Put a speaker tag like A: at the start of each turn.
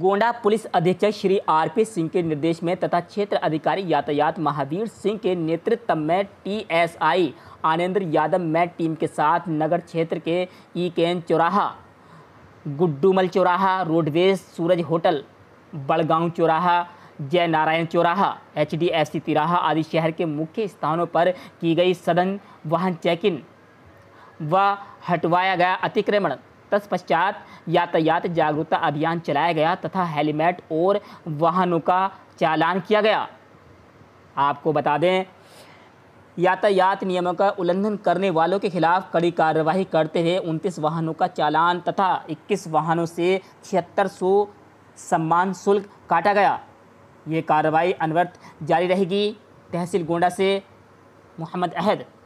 A: Gonda police अधीक्षक Shri RP Singh के निर्देश में तथा क्षेत्र अधिकारी यातायात महावीर सिंह के नेतृत्व में टीएसआई आनंद यादव में टीम के साथ नगर क्षेत्र के एन चौराहा गुड्डूमल चौराहा रोडवेज सूरज होटल बड़गांव चौराहा जय नारायण चौराहा एच डी एफ सी तिराहा आदि शहर के मुख्य स्थानों पर की गई सदन वाहन चेकिंग व वा हटवाया गया अतिक्रमण तत्पश्चात यातायात जागरूकता अभियान चलाया गया तथा हेलमेट और वाहनों का चालान किया गया आपको बता दें यातायात नियमों का उल्लंघन करने वालों के खिलाफ कड़ी कार्रवाई करते हुए उनतीस वाहनों का चालान तथा 21 वाहनों से छिहत्तर सौ सम्मान शुल्क काटा गया ये कार्रवाई अनवरत जारी रहेगी तहसील गोंडा से मोहम्मद अहद